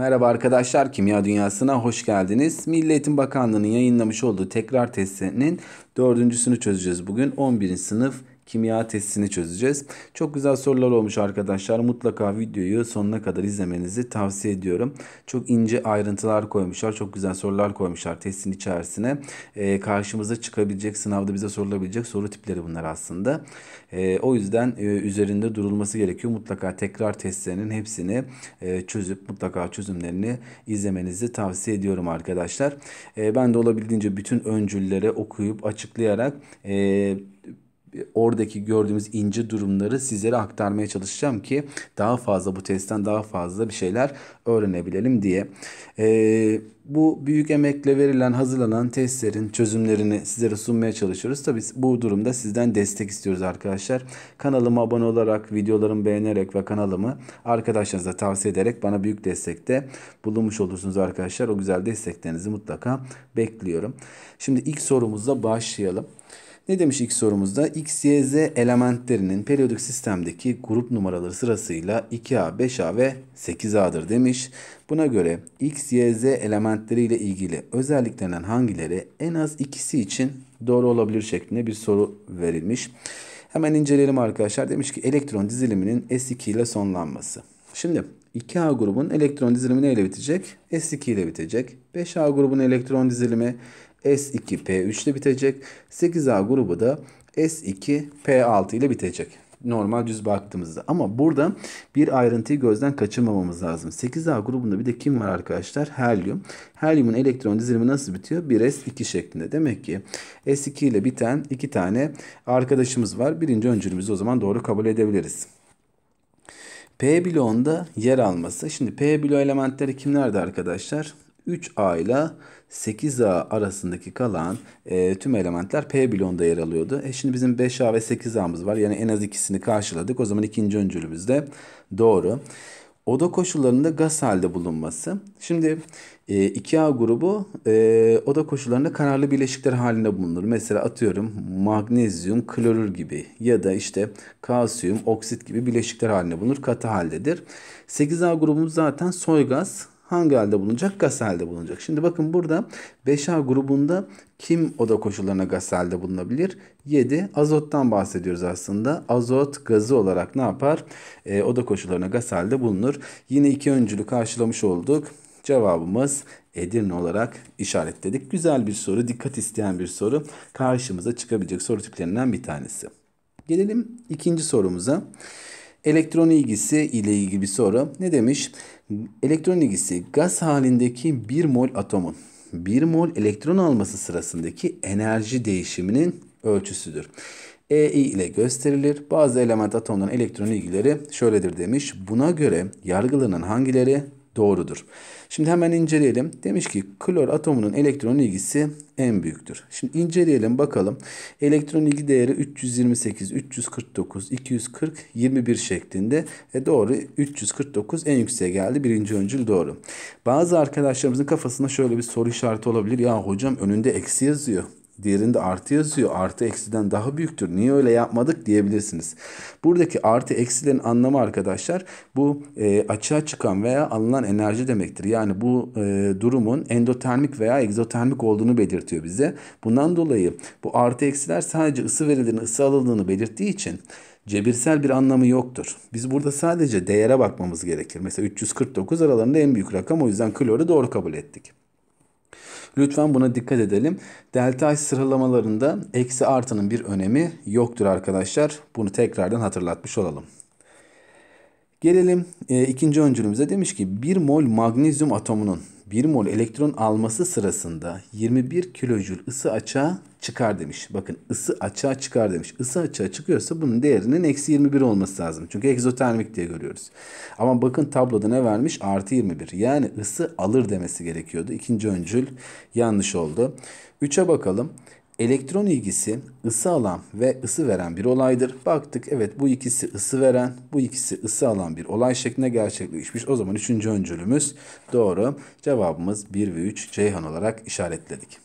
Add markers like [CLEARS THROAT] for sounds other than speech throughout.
Merhaba arkadaşlar, Kimya Dünyası'na hoş geldiniz. Milli Bakanlığı'nın yayınlamış olduğu tekrar testinin dördüncüsünü çözeceğiz bugün. 11. sınıf kimya testini çözeceğiz. Çok güzel sorular olmuş arkadaşlar. Mutlaka videoyu sonuna kadar izlemenizi tavsiye ediyorum. Çok ince ayrıntılar koymuşlar. Çok güzel sorular koymuşlar testin içerisine. E, karşımıza çıkabilecek, sınavda bize sorulabilecek soru tipleri bunlar aslında. E, o yüzden e, üzerinde durulması gerekiyor. Mutlaka tekrar testlerinin hepsini e, çözüp mutlaka çözümlerini izlemenizi tavsiye ediyorum arkadaşlar. E, ben de olabildiğince bütün öncüllere okuyup açıklayarak e, oradaki gördüğümüz ince durumları sizlere aktarmaya çalışacağım ki daha fazla bu testten daha fazla bir şeyler öğrenebilelim diye. Ee, bu büyük emekle verilen hazırlanan testlerin çözümlerini sizlere sunmaya çalışıyoruz. Tabii bu durumda sizden destek istiyoruz arkadaşlar. Kanalıma abone olarak, videolarımı beğenerek ve kanalımı arkadaşlarınıza tavsiye ederek bana büyük destekte bulunmuş olursunuz arkadaşlar. O güzel desteklerinizi mutlaka bekliyorum. Şimdi ilk sorumuzla başlayalım. Ne demiş ilk sorumuzda? X, Y, Z elementlerinin periyodik sistemdeki grup numaraları sırasıyla 2A, 5A ve 8A'dır demiş. Buna göre X, Y, Z elementleriyle ilgili özelliklerinden hangileri en az ikisi için doğru olabilir şeklinde bir soru verilmiş. Hemen inceleyelim arkadaşlar. Demiş ki elektron diziliminin S2 ile sonlanması. Şimdi 2A grubun elektron dizilimi neyle bitecek? S2 ile bitecek. 5A grubun elektron dizilimi S2P3 ile bitecek. 8A grubu da S2P6 ile bitecek. Normal düz baktığımızda. Ama burada bir ayrıntıyı gözden kaçırmamamız lazım. 8A grubunda bir de kim var arkadaşlar? Helyum. Helyumun elektron dizilimi nasıl bitiyor? 1S2 şeklinde. Demek ki S2 ile biten iki tane arkadaşımız var. Birinci öncülümüzü o zaman doğru kabul edebiliriz. P bloğunda yer alması. Şimdi P bloğu elementleri kimlerdi arkadaşlar? 3A ile 8A arasındaki kalan e, tüm elementler P bloğunda yer alıyordu. E şimdi bizim 5A ve 8A'mız var. Yani en az ikisini karşıladık. O zaman ikinci öncülümüz de doğru. Oda koşullarında gaz halde bulunması. Şimdi e, 2A grubu e, oda koşullarında kararlı bileşikler halinde bulunur. Mesela atıyorum magnezyum, klorür gibi ya da işte kalsiyum, oksit gibi bileşikler halinde bulunur. Katı haldedir. 8A grubumuz zaten soy gaz hangi halde bulunacak? Gaz halde bulunacak. Şimdi bakın burada 5A grubunda kim oda koşullarına gaz halde bulunabilir? 7. Azottan bahsediyoruz aslında. Azot gazı olarak ne yapar? E, oda koşullarına gaz halde bulunur. Yine iki öncülü karşılamış olduk. Cevabımız Edirne olarak işaretledik. Güzel bir soru, dikkat isteyen bir soru. Karşımıza çıkabilecek soru tiplerinden bir tanesi. Gelelim ikinci sorumuza. Elektron ilgisi ile ilgili bir soru. Ne demiş? Elektron ilgisi gaz halindeki 1 mol atomun 1 mol elektron alması sırasındaki enerji değişiminin ölçüsüdür. EI ile gösterilir. Bazı element atomların elektron ilgileri şöyledir demiş. Buna göre yargılarının hangileri doğrudur. Şimdi hemen inceleyelim. Demiş ki klor atomunun elektron ilgisi en büyüktür. Şimdi inceleyelim bakalım. Elektron ilgi değeri 328, 349, 240, 21 şeklinde. E doğru 349 en yükseğe geldi. Birinci öncül doğru. Bazı arkadaşlarımızın kafasında şöyle bir soru işareti olabilir. Ya hocam önünde eksi yazıyor. Diğerinde artı yazıyor. Artı eksiden daha büyüktür. Niye öyle yapmadık diyebilirsiniz. Buradaki artı eksilerin anlamı arkadaşlar bu e, açığa çıkan veya alınan enerji demektir. Yani bu e, durumun endotermik veya egzotermik olduğunu belirtiyor bize. Bundan dolayı bu artı eksiler sadece ısı verildiğini, ısı alındığını belirttiği için cebirsel bir anlamı yoktur. Biz burada sadece değere bakmamız gerekir. Mesela 349 aralarında en büyük rakam o yüzden kloru doğru kabul ettik. Lütfen buna dikkat edelim. Delta H sıralamalarında eksi artının bir önemi yoktur arkadaşlar. Bunu tekrardan hatırlatmış olalım. Gelelim e, ikinci öncülümüze demiş ki 1 mol magnezyum atomunun 1 mol elektron alması sırasında 21 kilojül ısı açığa çıkar demiş. Bakın ısı açığa çıkar demiş. Isı açığa çıkıyorsa bunun değerinin eksi 21 olması lazım. Çünkü egzotermik diye görüyoruz. Ama bakın tabloda ne vermiş? Artı 21. Yani ısı alır demesi gerekiyordu. İkinci öncül yanlış oldu. 3'e bakalım. Elektron ilgisi ısı alan ve ısı veren bir olaydır. Baktık evet bu ikisi ısı veren, bu ikisi ısı alan bir olay şeklinde gerçekleşmiş. O zaman üçüncü öncülümüz doğru. Cevabımız 1 ve 3 Ceyhan olarak işaretledik.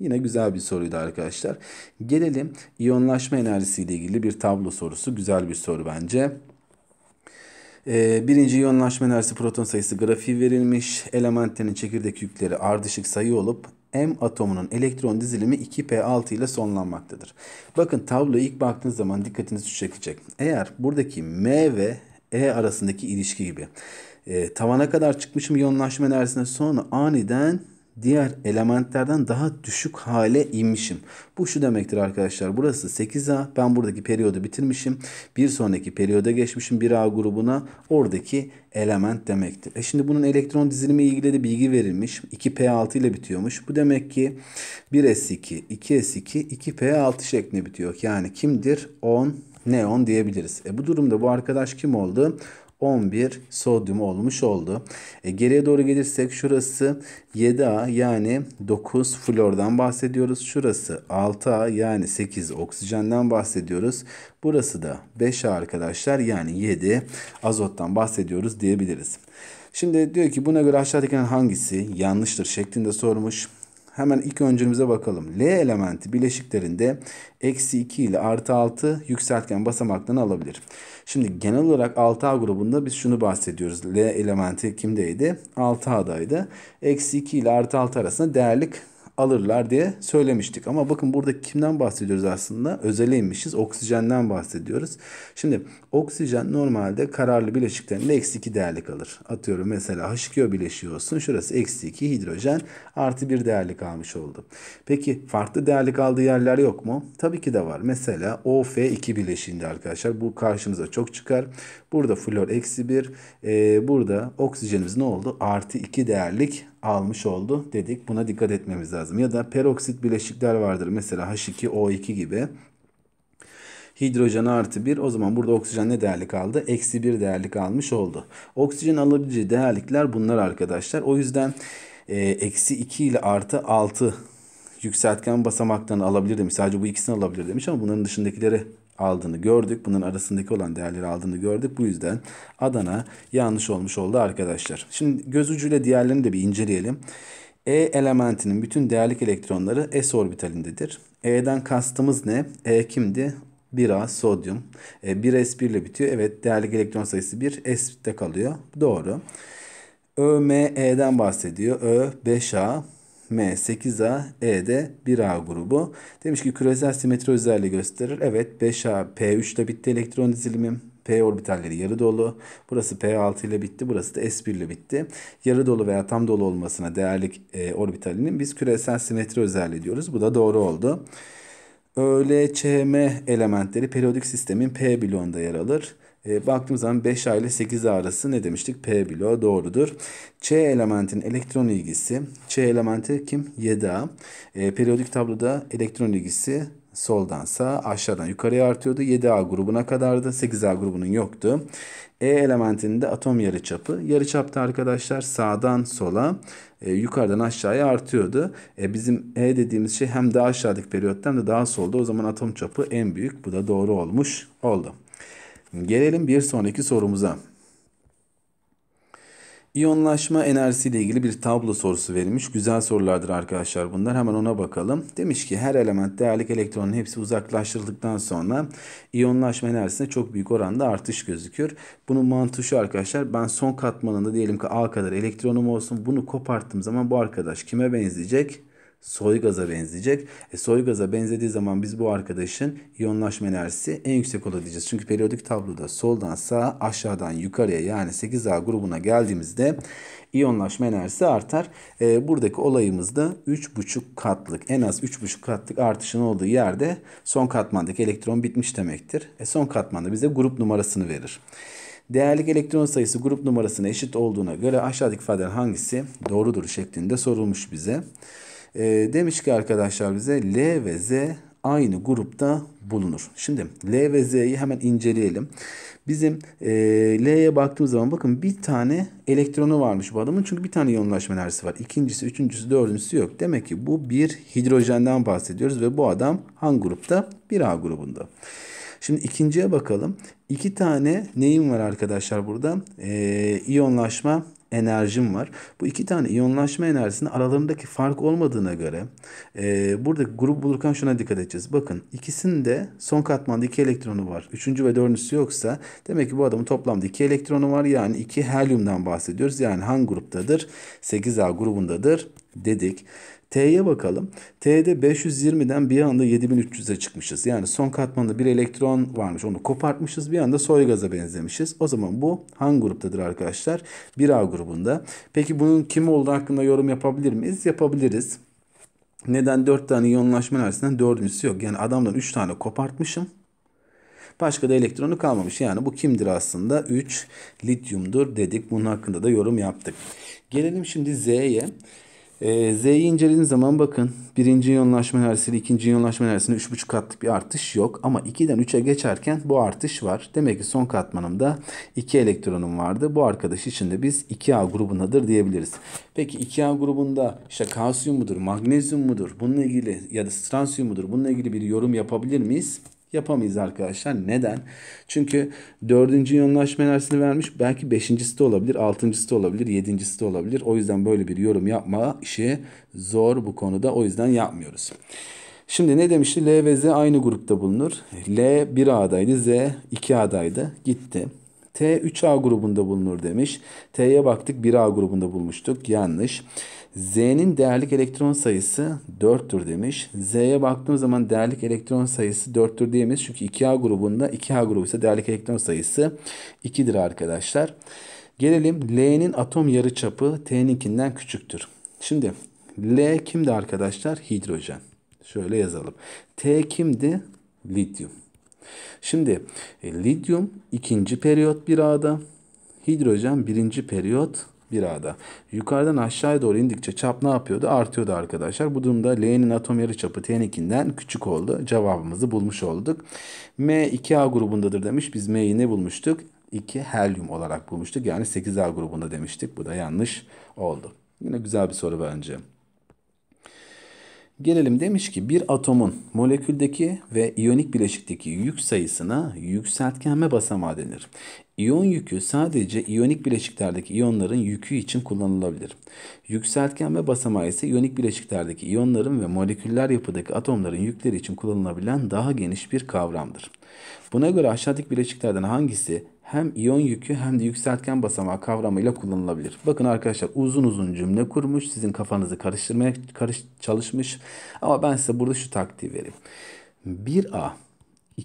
Yine güzel bir soruydu arkadaşlar. Gelelim iyonlaşma enerjisiyle ilgili bir tablo sorusu. Güzel bir soru bence. Ee, birinci iyonlaşma enerjisi proton sayısı grafiği verilmiş. Elementlerin çekirdek yükleri ardışık sayı olup M atomunun elektron dizilimi 2p6 ile sonlanmaktadır. Bakın tabloya ilk baktığınız zaman dikkatinizi çekecek. Eğer buradaki M ve E arasındaki ilişki gibi e, tavana kadar çıkmışım yoğunlaşma enerjisine sonra aniden diğer elementlerden daha düşük hale inmişim. Bu şu demektir arkadaşlar. Burası 8A. Ben buradaki periyodu bitirmişim. Bir sonraki periyoda geçmişim 1A grubuna. Oradaki element demektir. E şimdi bunun elektron dizilimi ile ilgili de bilgi verilmiş. 2P6 ile bitiyormuş. Bu demek ki 1S2, 2S2, 2P6 şeklinde bitiyor. Yani kimdir? 10 neon diyebiliriz. E bu durumda bu arkadaş kim oldu? 11 sodyum olmuş oldu. E, geriye doğru gelirsek şurası 7A yani 9 flordan bahsediyoruz. Şurası 6A yani 8 oksijenden bahsediyoruz. Burası da 5A arkadaşlar yani 7 azottan bahsediyoruz diyebiliriz. Şimdi diyor ki buna göre aşağıdakilerin hangisi yanlıştır şeklinde sormuş. Hemen ilk öncülümüze bakalım. L elementi bileşiklerinde eksi 2 ile artı 6 yükseltgen basamaktan alabilir. Şimdi genel olarak 6A grubunda biz şunu bahsediyoruz. L elementi kimdeydi? 6A'daydı. Eksi 2 ile artı 6 arasında değerlik alırlar diye söylemiştik. Ama bakın burada kimden bahsediyoruz aslında? Özele Oksijenden bahsediyoruz. Şimdi oksijen normalde kararlı bileşiklerinde eksi 2 değerlik alır. Atıyorum mesela h 2 bileşiği olsun. Şurası eksi 2 hidrojen artı 1 değerlik kalmış oldu. Peki farklı değerlik aldığı yerler yok mu? Tabii ki de var. Mesela OF2 bileşiğinde arkadaşlar. Bu karşımıza çok çıkar. Burada flor eksi 1. Ee, burada oksijenimiz ne oldu? Artı 2 değerlik almış oldu dedik. Buna dikkat etmemiz lazım. Ya da peroksit bileşikler vardır. Mesela H2O2 gibi. Hidrojen artı 1 o zaman burada oksijen ne değerli kaldı? Eksi 1 değerli kalmış oldu. Oksijen alabileceği değerlikler bunlar arkadaşlar. O yüzden e, eksi 2 ile artı 6 yükseltgen basamaktan alabilir demiş. Sadece bu ikisini alabilir demiş ama bunların dışındakileri aldığını gördük. bunun arasındaki olan değerleri aldığını gördük. Bu yüzden Adana yanlış olmuş oldu arkadaşlar. Şimdi göz ucuyla diğerlerini de bir inceleyelim. E elementinin bütün değerlik elektronları S orbitalindedir. E'den kastımız ne? E kimdi? 1A sodyum. E, 1S1 ile bitiyor. Evet değerlik elektron sayısı 1 S'de kalıyor. Doğru. ÖME'den bahsediyor. Ö 5A M 8A, E de 1A grubu. Demiş ki küresel simetri özelliği gösterir. Evet 5A P3'te bitti elektron dizilimim. P orbitalleri yarı dolu. Burası P6 ile bitti. Burası da S1 ile bitti. Yarı dolu veya tam dolu olmasına değerlik e, orbitalinin biz küresel simetri özelliği diyoruz. Bu da doğru oldu. ÖLÇM elementleri periyodik sistemin P bloğunda yer alır. E, baktığımız zaman 5A ile 8A arası ne demiştik? P bloğu doğrudur. Ç elementin elektron ilgisi. Ç elementi kim? 7A. E, periyodik tabloda elektron ilgisi soldan sağa aşağıdan yukarıya artıyordu. 7A grubuna kadardı. 8A grubunun yoktu. E elementinde atom yarıçapı. Yarıçapta arkadaşlar sağdan sola e, yukarıdan aşağıya artıyordu. E, bizim E dediğimiz şey hem daha aşağıdaki periyottan da daha solda. O zaman atom çapı en büyük. Bu da doğru olmuş oldu. Gelelim bir sonraki sorumuza. İyonlaşma enerjisi ile ilgili bir tablo sorusu verilmiş. Güzel sorulardır arkadaşlar bunlar. Hemen ona bakalım. Demiş ki her element değerlik elektronun hepsi uzaklaştırıldıktan sonra iyonlaşma enerjisine çok büyük oranda artış gözükür. Bunun mantığı şu arkadaşlar. Ben son katmanında diyelim ki A kadar elektronum olsun. Bunu koparttığım zaman bu arkadaş kime benzeyecek? soy gaza benzeyecek. E, soy benzediği zaman biz bu arkadaşın iyonlaşma enerjisi en yüksek olan diyeceğiz. Çünkü periyodik tabloda soldan sağa aşağıdan yukarıya yani 8A grubuna geldiğimizde iyonlaşma enerjisi artar. E, buradaki olayımızda da 3,5 katlık en az 3,5 katlık artışın olduğu yerde son katmandaki elektron bitmiş demektir. E, son katmanda bize grup numarasını verir. Değerlik elektron sayısı grup numarasına eşit olduğuna göre aşağıdaki ifadeler hangisi doğrudur şeklinde sorulmuş bize. E, demiş ki arkadaşlar bize L ve Z aynı grupta bulunur. Şimdi L ve Z'yi hemen inceleyelim. Bizim e, L'ye baktığımız zaman bakın bir tane elektronu varmış bu adamın. Çünkü bir tane yoğunlaşma enerjisi var. İkincisi, üçüncüsü, dördüncüsü yok. Demek ki bu bir hidrojenden bahsediyoruz ve bu adam hangi grupta? bir a grubunda. Şimdi ikinciye bakalım. İki tane neyim var arkadaşlar burada? E, iyonlaşma enerjim var. Bu iki tane iyonlaşma enerjisinin aralarındaki fark olmadığına göre e, burada grup bulurken şuna dikkat edeceğiz. Bakın ikisinde son katmanda iki elektronu var. Üçüncü ve dördüncüsü yoksa demek ki bu adamın toplamda iki elektronu var. Yani iki helyumdan bahsediyoruz. Yani hangi gruptadır? 8A grubundadır dedik. T'ye bakalım. T'de 520'den bir anda 7300'e çıkmışız. Yani son katmanda bir elektron varmış. Onu kopartmışız. Bir anda soy gaza benzemişiz. O zaman bu hangi gruptadır arkadaşlar? 1A grubunda. Peki bunun kim olduğu hakkında yorum yapabilir miyiz? Yapabiliriz. Neden 4 tane iyonlaşma enerjisinden 4.'sü yok? Yani adamdan 3 tane kopartmışım. Başka da elektronu kalmamış. Yani bu kimdir aslında? 3 lityumdur dedik. Bunun hakkında da yorum yaptık. Gelelim şimdi Z'ye. E, Z'yi incelediğiniz zaman bakın birinci iyonlaşma enerjisiyle ikinci iyonlaşma enerjisinde 3,5 katlık bir artış yok. Ama 2'den 3'e geçerken bu artış var. Demek ki son katmanımda 2 elektronum vardı. Bu arkadaş için de biz 2A grubundadır diyebiliriz. Peki 2A grubunda işte kalsiyum mudur, magnezyum mudur, bununla ilgili ya da stransiyum mudur bununla ilgili bir yorum yapabilir miyiz? yapamayız arkadaşlar. Neden? Çünkü dördüncü yoğunlaşma enerjisini vermiş. Belki beşincisi de olabilir, altıncısı da olabilir, yedincisi de olabilir. O yüzden böyle bir yorum yapma işi zor bu konuda. O yüzden yapmıyoruz. Şimdi ne demişti? L ve Z aynı grupta bulunur. L 1 adaydı, Z 2 adaydı. Gitti. T 3A grubunda bulunur demiş. T'ye baktık 1A grubunda bulmuştuk. Yanlış. Z'nin değerlik elektron sayısı 4'tür demiş. Z'ye baktığım zaman değerlik elektron sayısı 4'tür diyemeyiz. Çünkü 2A grubunda 2A grubu ise değerlik elektron sayısı 2'dir arkadaşlar. Gelelim L'nin atom yarıçapı T'ninkinden küçüktür. Şimdi L kimdi arkadaşlar? Hidrojen. Şöyle yazalım. T kimdi? Lityum. Şimdi e, lityum ikinci periyot bir A'da. Hidrojen birinci periyot birada Yukarıdan aşağıya doğru indikçe çap ne yapıyordu? Artıyordu arkadaşlar. Bu durumda L'nin atom yarı çapı T'ninkinden küçük oldu. Cevabımızı bulmuş olduk. M 2A grubundadır demiş. Biz M'yi ne bulmuştuk? 2 helyum olarak bulmuştuk. Yani 8A grubunda demiştik. Bu da yanlış oldu. Yine güzel bir soru bence. Gelelim demiş ki bir atomun moleküldeki ve iyonik bileşikteki yük sayısına yükseltgenme basamağı denir. İyon yükü sadece iyonik bileşiklerdeki iyonların yükü için kullanılabilir. Yükseltgenme basamağı ise iyonik bileşiklerdeki iyonların ve moleküller yapıdaki atomların yükleri için kullanılabilen daha geniş bir kavramdır. Buna göre aşağıdaki bileşiklerden hangisi hem iyon yükü hem de yükseltgen basamağı kavramıyla kullanılabilir. Bakın arkadaşlar uzun uzun cümle kurmuş. Sizin kafanızı karıştırmaya karış, çalışmış. Ama ben size burada şu taktiği vereyim. 1A,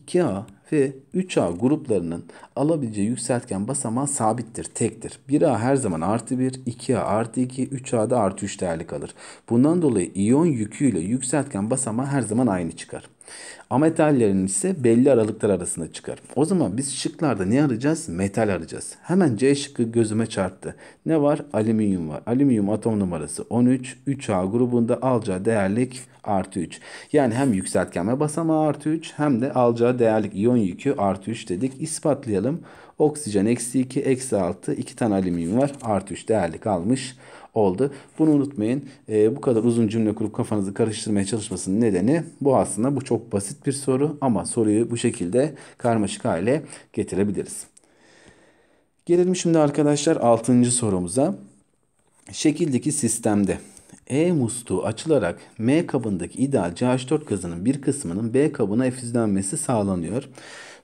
2A ve 3A gruplarının alabileceği yükseltgen basamağı sabittir, tektir. 1A her zaman artı 1, 2A artı 2, 3A da artı 3 değerli kalır. Bundan dolayı iyon yüküyle yükseltgen basamağı her zaman aynı çıkar. Ametallerin ise belli aralıklar arasında çıkar. O zaman biz şıklarda ne arayacağız? Metal arayacağız. Hemen C şıkkı gözüme çarptı. Ne var? Alüminyum var. Alüminyum atom numarası 13. 3A grubunda alacağı değerlik artı 3. Yani hem yükseltgenme basamağı artı 3 hem de alacağı değerlik iyon yükü artı 3 dedik. İspatlayalım. Oksijen eksi 2, eksi 6, 2 tane alüminyum var. Artı 3 değerlik almış oldu. Bunu unutmayın. E, bu kadar uzun cümle kurup kafanızı karıştırmaya çalışmasının nedeni bu aslında. Bu çok basit bir soru ama soruyu bu şekilde karmaşık hale getirebiliriz. Gelelim şimdi arkadaşlar 6. sorumuza. Şekildeki sistemde E musluğu açılarak M kabındaki ideal CH4 gazının bir kısmının B kabına efüzlenmesi sağlanıyor.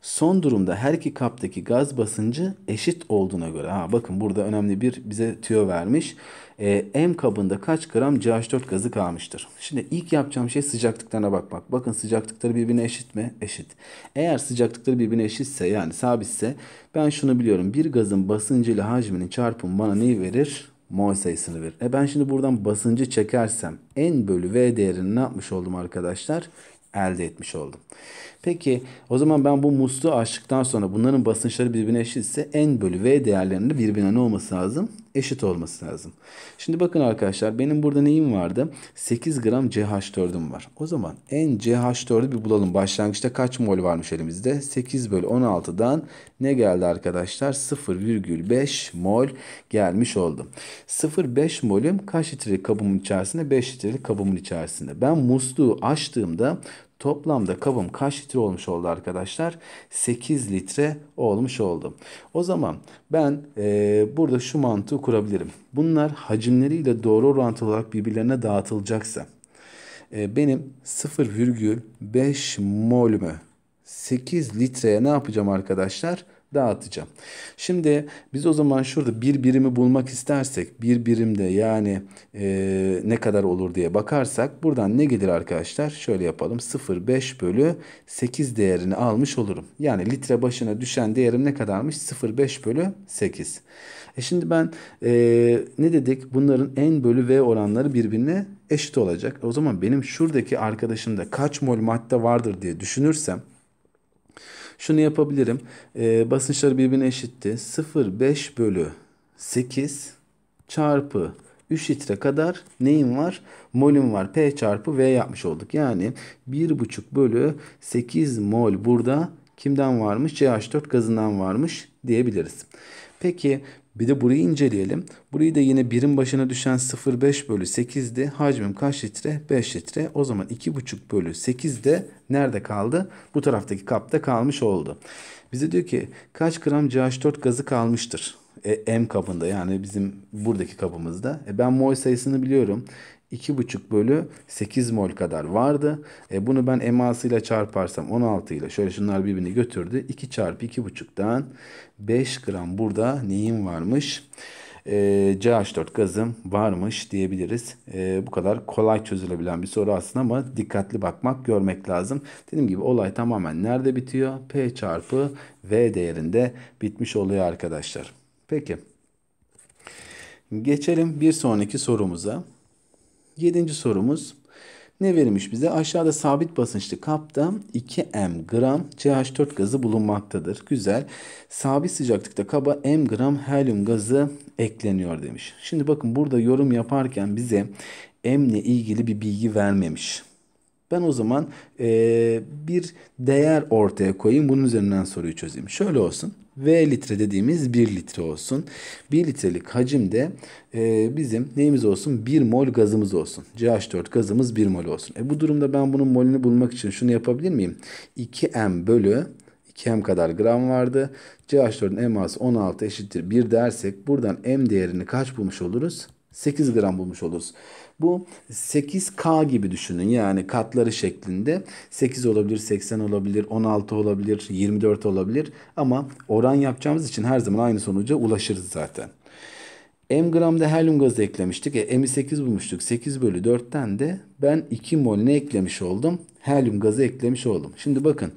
Son durumda her iki kaptaki gaz basıncı eşit olduğuna göre. Ha, bakın burada önemli bir bize tüyo vermiş e, M kabında kaç gram CH4 gazı kalmıştır? Şimdi ilk yapacağım şey sıcaklıklarına bakmak. Bakın sıcaklıkları birbirine eşit mi? Eşit. Eğer sıcaklıkları birbirine eşitse yani sabitse ben şunu biliyorum. Bir gazın basıncı ile hacminin çarpımı bana neyi verir? mol sayısını verir. E ben şimdi buradan basıncı çekersem n bölü v değerini ne yapmış oldum arkadaşlar? Elde etmiş oldum. Peki o zaman ben bu musluğu açtıktan sonra bunların basınçları birbirine eşitse n bölü v değerlerinin birbirine ne olması lazım? Eşit olması lazım. Şimdi bakın arkadaşlar benim burada neyim vardı? 8 gram CH4'üm var. O zaman n CH4'ü bir bulalım. Başlangıçta kaç mol varmış elimizde? 8 bölü 16'dan ne geldi arkadaşlar? 0,5 mol gelmiş oldu. 0,5 molüm kaç litrelik kabımın içerisinde? 5 litrelik kabımın içerisinde. Ben musluğu açtığımda Toplamda kabım kaç litre olmuş oldu arkadaşlar? 8 litre olmuş oldu. O zaman ben e, burada şu mantığı kurabilirim. Bunlar hacimleriyle doğru orantılı olarak birbirlerine dağıtılacaksa e, benim 0,5 molümü 8 litreye ne yapacağım arkadaşlar? dağıtacağım. Şimdi biz o zaman şurada bir birimi bulmak istersek bir birimde yani e, ne kadar olur diye bakarsak buradan ne gelir arkadaşlar? Şöyle yapalım 0,5 bölü 8 değerini almış olurum. Yani litre başına düşen değerim ne kadarmış? 0,5 bölü 8. E şimdi ben e, ne dedik? Bunların n bölü v oranları birbirine eşit olacak. O zaman benim şuradaki arkadaşımda kaç mol madde vardır diye düşünürsem şunu yapabilirim. E, basınçları birbirine eşitti. 0,5 bölü 8 çarpı 3 litre kadar neyim var? Molüm var. P çarpı V yapmış olduk. Yani 1,5 bölü 8 mol burada kimden varmış? CH4 gazından varmış diyebiliriz. Peki bir de burayı inceleyelim. Burayı da yine birim başına düşen 0,5 bölü 8'di. Hacmim kaç litre? 5 litre. O zaman 2,5 bölü 8 de nerede kaldı? Bu taraftaki kapta kalmış oldu. Bize diyor ki kaç gram CH4 gazı kalmıştır? E, M kabında yani bizim buradaki kabımızda. E, ben mol sayısını biliyorum. 2,5 bölü 8 mol kadar vardı. E bunu ben emasıyla çarparsam 16 ile şöyle şunlar birbirini götürdü. 2 çarpı 2,5'dan 5 gram burada neyim varmış? E, CH4 gazım varmış diyebiliriz. E, bu kadar kolay çözülebilen bir soru aslında ama dikkatli bakmak, görmek lazım. Dediğim gibi olay tamamen nerede bitiyor? P çarpı V değerinde bitmiş oluyor arkadaşlar. Peki. Geçelim bir sonraki sorumuza. Yedinci sorumuz. Ne verilmiş bize? Aşağıda sabit basınçlı kapta 2m gram CH4 gazı bulunmaktadır. Güzel. Sabit sıcaklıkta kaba m gram helyum gazı ekleniyor demiş. Şimdi bakın burada yorum yaparken bize m ile ilgili bir bilgi vermemiş. Ben o zaman e, bir değer ortaya koyayım. Bunun üzerinden soruyu çözeyim. Şöyle olsun. V litre dediğimiz 1 litre olsun. 1 litrelik hacimde e, bizim neyimiz olsun? 1 mol gazımız olsun. CH4 gazımız 1 mol olsun. E, bu durumda ben bunun molünü bulmak için şunu yapabilir miyim? 2M bölü 2M kadar gram vardı. CH4'ün MA'sı 16 eşittir 1 dersek buradan M değerini kaç bulmuş oluruz? 8 gram bulmuş oluruz. Bu 8K gibi düşünün. Yani katları şeklinde 8 olabilir, 80 olabilir, 16 olabilir, 24 olabilir. Ama oran yapacağımız için her zaman aynı sonuca ulaşırız zaten. M gramda helyum gazı eklemiştik. E, M'i 8 bulmuştuk. 8 bölü 4'ten de ben 2 mol ne eklemiş oldum? Helyum gazı eklemiş oldum. Şimdi bakın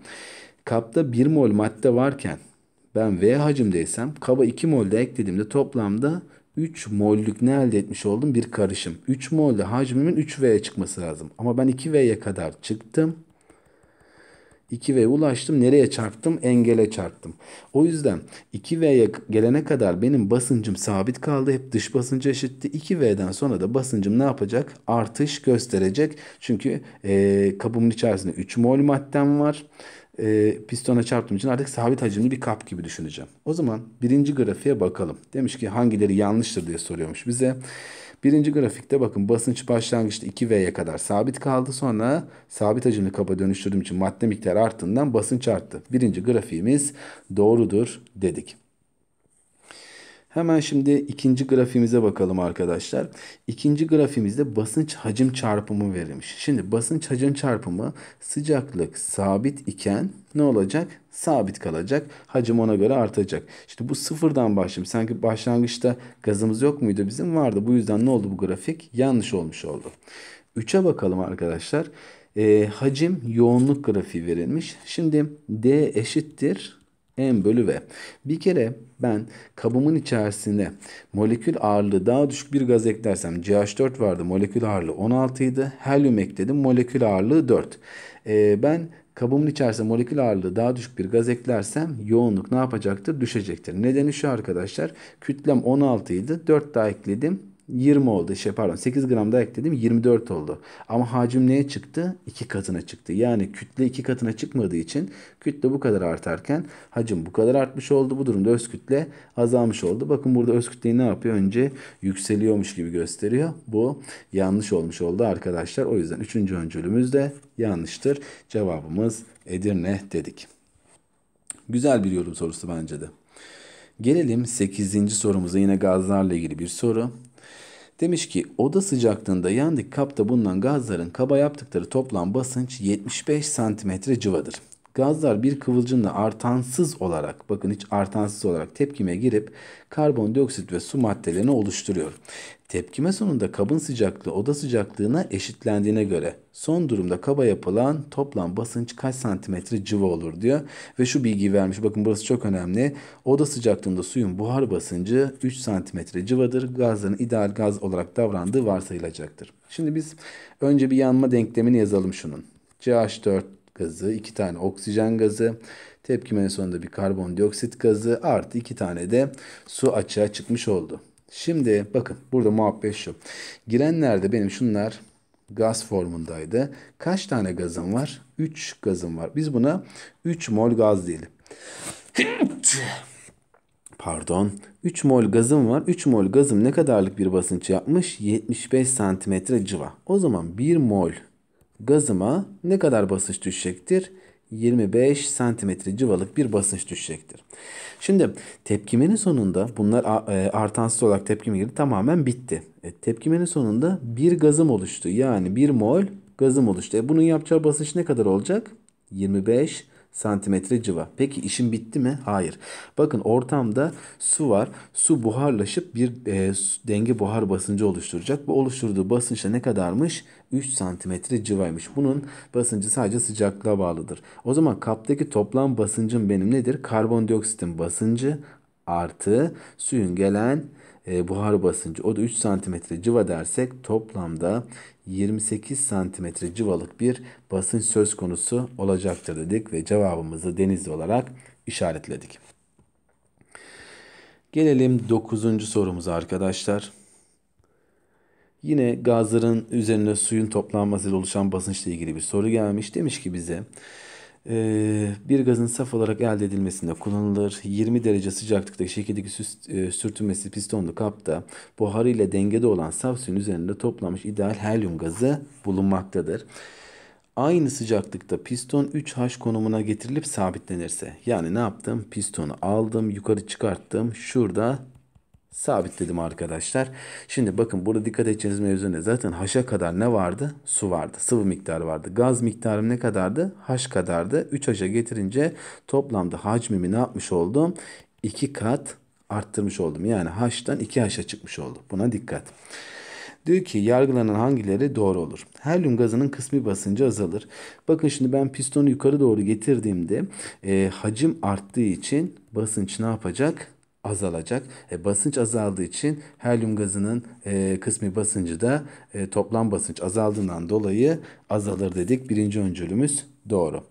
kapta 1 mol madde varken ben V hacimdeysem kaba 2 mol de eklediğimde toplamda 3 mollük ne elde etmiş oldum? Bir karışım. 3 molde hacmimin 3V'ye çıkması lazım. Ama ben 2V'ye kadar çıktım. 2V'ye ulaştım. Nereye çarptım? Engele çarptım. O yüzden 2V'ye gelene kadar benim basıncım sabit kaldı. Hep dış basıncı eşitti. 2V'den sonra da basıncım ne yapacak? Artış gösterecek. Çünkü e, kabımın içerisinde 3 mol maddem var e, pistona çarptığım için artık sabit hacimli bir kap gibi düşüneceğim. O zaman birinci grafiğe bakalım. Demiş ki hangileri yanlıştır diye soruyormuş bize. Birinci grafikte bakın basınç başlangıçta 2V'ye kadar sabit kaldı. Sonra sabit hacimli kaba dönüştürdüğüm için madde miktarı arttığından basınç arttı. Birinci grafiğimiz doğrudur dedik. Hemen şimdi ikinci grafiğimize bakalım arkadaşlar. İkinci grafiğimizde basınç hacim çarpımı verilmiş. Şimdi basınç hacim çarpımı sıcaklık sabit iken ne olacak? Sabit kalacak. Hacim ona göre artacak. Şimdi bu sıfırdan başlayayım. Sanki başlangıçta gazımız yok muydu bizim? Vardı. Bu yüzden ne oldu bu grafik? Yanlış olmuş oldu. Üçe bakalım arkadaşlar. E, hacim yoğunluk grafiği verilmiş. Şimdi D eşittir M bölü V. Bir kere ben kabımın içerisine molekül ağırlığı daha düşük bir gaz eklersem CH4 vardı molekül ağırlığı 16 idi. Helyum ekledim molekül ağırlığı 4. Ee, ben kabımın içerisinde molekül ağırlığı daha düşük bir gaz eklersem yoğunluk ne yapacaktır? Düşecektir. Nedeni şu arkadaşlar. Kütlem 16 idi. 4 daha ekledim. 20 oldu. Şey pardon 8 gram daha ekledim 24 oldu. Ama hacim neye çıktı? 2 katına çıktı. Yani kütle 2 katına çıkmadığı için kütle bu kadar artarken hacim bu kadar artmış oldu. Bu durumda öz kütle azalmış oldu. Bakın burada öz kütleyi ne yapıyor? Önce yükseliyormuş gibi gösteriyor. Bu yanlış olmuş oldu arkadaşlar. O yüzden 3. öncülümüz de yanlıştır. Cevabımız Edirne dedik. Güzel bir yorum sorusu bence de. Gelelim 8. sorumuza yine gazlarla ilgili bir soru. Demiş ki oda sıcaklığında yandık kapta bulunan gazların kaba yaptıkları toplam basınç 75 santimetre civadır. Gazlar bir kıvılcımla artansız olarak bakın hiç artansız olarak tepkime girip karbondioksit ve su maddelerini oluşturuyor. Tepkime sonunda kabın sıcaklığı oda sıcaklığına eşitlendiğine göre son durumda kaba yapılan toplam basınç kaç santimetre civa olur diyor. Ve şu bilgiyi vermiş bakın burası çok önemli. Oda sıcaklığında suyun buhar basıncı 3 santimetre civadır. Gazların ideal gaz olarak davrandığı varsayılacaktır. Şimdi biz önce bir yanma denklemini yazalım şunun. CH4 gazı, iki tane oksijen gazı, tepkimenin sonunda bir karbondioksit gazı artı iki tane de su açığa çıkmış oldu. Şimdi bakın burada muhabbet şu. Girenlerde benim şunlar gaz formundaydı. Kaç tane gazım var? 3 gazım var. Biz buna 3 mol gaz diyelim. [CLEARS THROAT] Pardon. 3 mol gazım var. 3 mol gazım ne kadarlık bir basınç yapmış? 75 santimetre civa. O zaman 1 mol gazıma ne kadar basınç düşecektir? 25 santimetre civalık bir basınç düşecektir. Şimdi tepkimenin sonunda bunlar e, artansız olarak tepkime girdi tamamen bitti. E, tepkimenin sonunda bir gazım oluştu. Yani bir mol gazım oluştu. E, bunun yapacağı basınç ne kadar olacak? 25 santimetre civa. Peki işim bitti mi? Hayır. Bakın ortamda su var. Su buharlaşıp bir e, denge buhar basıncı oluşturacak. Bu oluşturduğu basınç ne kadarmış? 3 santimetre civaymış. Bunun basıncı sadece sıcaklığa bağlıdır. O zaman kaptaki toplam basıncım benim nedir? Karbondioksitin basıncı artı suyun gelen e, buhar basıncı. O da 3 santimetre civa dersek toplamda 28 santimetre civalık bir basınç söz konusu olacaktır dedik ve cevabımızı denizli olarak işaretledik. Gelelim 9. sorumuza arkadaşlar. Yine gazların üzerinde suyun toplanmasıyla oluşan basınçla ilgili bir soru gelmiş. Demiş ki bize ee, bir gazın saf olarak elde edilmesinde kullanılır. 20 derece sıcaklıktaki şekildeki e, sürtünmesi pistonlu kapta ile dengede olan saf suyun üzerinde toplanmış ideal helyum gazı bulunmaktadır. Aynı sıcaklıkta piston 3H konumuna getirilip sabitlenirse yani ne yaptım? Pistonu aldım, yukarı çıkarttım. Şurada sabitledim arkadaşlar. Şimdi bakın burada dikkat edeceğiniz mevzu ne? Zaten haşa kadar ne vardı? Su vardı. Sıvı miktarı vardı. Gaz miktarım ne kadardı? Haş kadardı. 3 haşa getirince toplamda hacmimi ne yapmış oldum? 2 kat arttırmış oldum. Yani haştan 2 haşa çıkmış oldum. Buna dikkat. Diyor ki yargılanan hangileri doğru olur? Helyum gazının kısmi basıncı azalır. Bakın şimdi ben pistonu yukarı doğru getirdiğimde e, hacim arttığı için basınç ne yapacak? azalacak. E, basınç azaldığı için helyum gazının e, kısmi basıncı da e, toplam basınç azaldığından dolayı azalır dedik. Birinci öncülümüz doğru.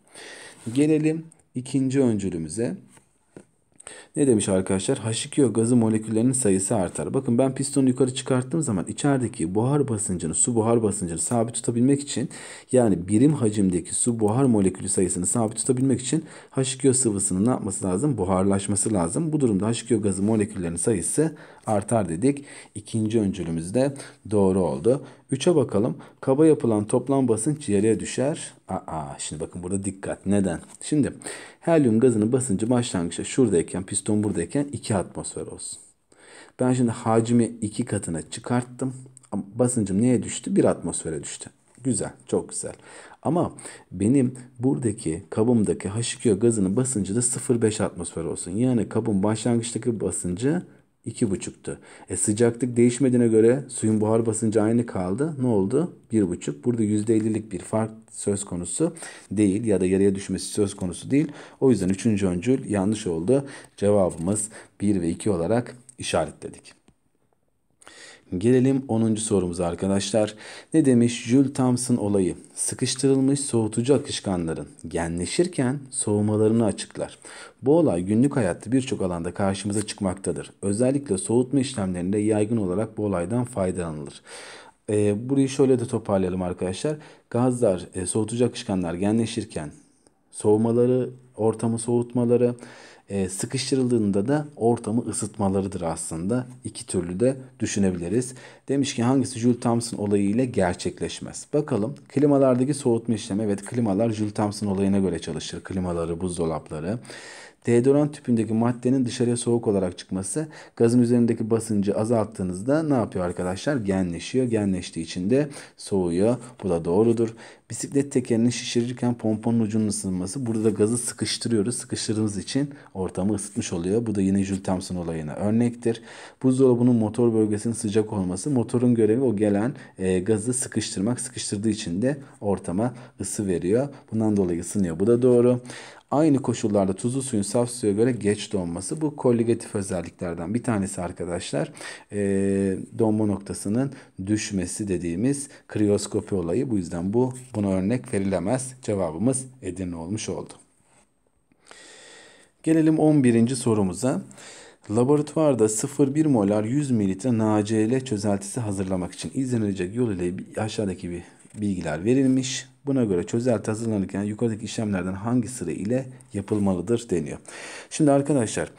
Gelelim ikinci öncülümüze. Ne demiş arkadaşlar? H2O gazı moleküllerinin sayısı artar. Bakın ben pistonu yukarı çıkarttığım zaman içerideki buhar basıncını, su buhar basıncını sabit tutabilmek için yani birim hacimdeki su buhar molekülü sayısını sabit tutabilmek için H2O sıvısının ne yapması lazım? Buharlaşması lazım. Bu durumda H2O gazı moleküllerinin sayısı artar dedik. İkinci öncülümüz de doğru oldu. Üçe bakalım. Kaba yapılan toplam basınç yarıya düşer. Aa, şimdi bakın burada dikkat. Neden? Şimdi Helyum gazının basıncı başlangıçta şuradayken piston buradayken 2 atmosfer olsun. Ben şimdi hacmi 2 katına çıkarttım. Basıncım neye düştü? 1 atmosfere düştü. Güzel, çok güzel. Ama benim buradaki kabımdaki H2O gazının basıncı da 0,5 atmosfer olsun. Yani kabın başlangıçtaki basıncı İki buçuktu. E sıcaklık değişmediğine göre suyun buhar basıncı aynı kaldı. Ne oldu? Bir buçuk. Burada yüzde %50'lik bir fark söz konusu değil ya da yarıya düşmesi söz konusu değil. O yüzden üçüncü öncül yanlış oldu. Cevabımız 1 ve 2 olarak işaretledik. Gelelim 10. sorumuza arkadaşlar. Ne demiş? Jules Thompson olayı. Sıkıştırılmış soğutucu akışkanların genleşirken soğumalarını açıklar. Bu olay günlük hayatta birçok alanda karşımıza çıkmaktadır. Özellikle soğutma işlemlerinde yaygın olarak bu olaydan faydalanılır. E, burayı şöyle de toparlayalım arkadaşlar. Gazlar, e, soğutucu akışkanlar genleşirken soğumaları, ortamı soğutmaları, e, sıkıştırıldığında da ortamı ısıtmalarıdır aslında. İki türlü de düşünebiliriz. Demiş ki hangisi Jules Thompson olayı ile gerçekleşmez? Bakalım klimalardaki soğutma işlemi. Evet klimalar Jules Thompson olayına göre çalışır. Klimaları, buzdolapları. Deodorant tüpündeki maddenin dışarıya soğuk olarak çıkması gazın üzerindeki basıncı azalttığınızda ne yapıyor arkadaşlar? Genleşiyor. Genleştiği için de soğuyor. Bu da doğrudur. Bisiklet tekerinin şişirirken pomponun ucunun ısınması. Burada da gazı sıkıştırıyoruz. Sıkıştırdığımız için ortamı ısıtmış oluyor. Bu da yine Jules Thompson olayına örnektir. Buzdolabının motor bölgesinin sıcak olması. Motorun görevi o gelen e, gazı sıkıştırmak. Sıkıştırdığı için de ortama ısı veriyor. Bundan dolayı ısınıyor. Bu da doğru. Aynı koşullarda tuzlu suyun saf suya göre geç donması bu kolligatif özelliklerden bir tanesi arkadaşlar. E, donma noktasının düşmesi dediğimiz kriyoskopi olayı bu yüzden bu buna örnek verilemez. Cevabımız Edirne olmuş oldu. Gelelim 11. sorumuza. Laboratuvarda 0,1 molar 100 mililitre NaCl çözeltisi hazırlamak için izlenecek yol ile aşağıdaki bir bilgiler verilmiş. Buna göre çözelti hazırlanırken yukarıdaki işlemlerden hangi sıra ile yapılmalıdır deniyor. Şimdi arkadaşlar